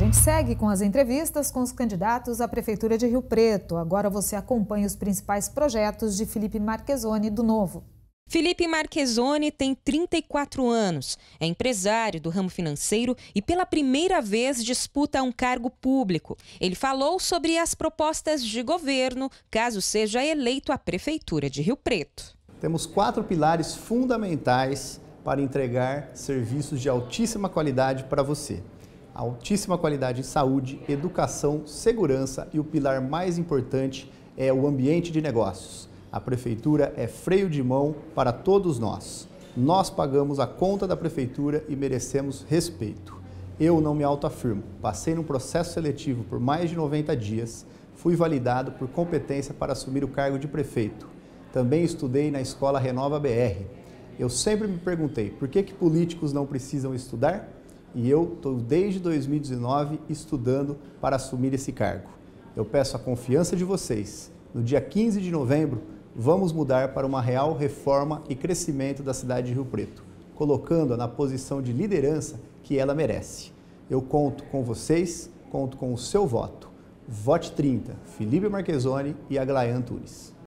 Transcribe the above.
gente segue com as entrevistas com os candidatos à Prefeitura de Rio Preto. Agora você acompanha os principais projetos de Felipe Marquezoni do Novo. Felipe Marquezoni tem 34 anos, é empresário do ramo financeiro e pela primeira vez disputa um cargo público. Ele falou sobre as propostas de governo, caso seja eleito à Prefeitura de Rio Preto. Temos quatro pilares fundamentais para entregar serviços de altíssima qualidade para você altíssima qualidade de saúde, educação, segurança e o pilar mais importante é o ambiente de negócios. A prefeitura é freio de mão para todos nós. Nós pagamos a conta da prefeitura e merecemos respeito. Eu não me autoafirmo. Passei num processo seletivo por mais de 90 dias, fui validado por competência para assumir o cargo de prefeito. Também estudei na escola Renova BR. Eu sempre me perguntei por que, que políticos não precisam estudar? e eu estou desde 2019 estudando para assumir esse cargo. Eu peço a confiança de vocês. No dia 15 de novembro, vamos mudar para uma real reforma e crescimento da cidade de Rio Preto, colocando-a na posição de liderança que ela merece. Eu conto com vocês, conto com o seu voto. Vote 30, Felipe Marquezoni e Aglaian Antunes.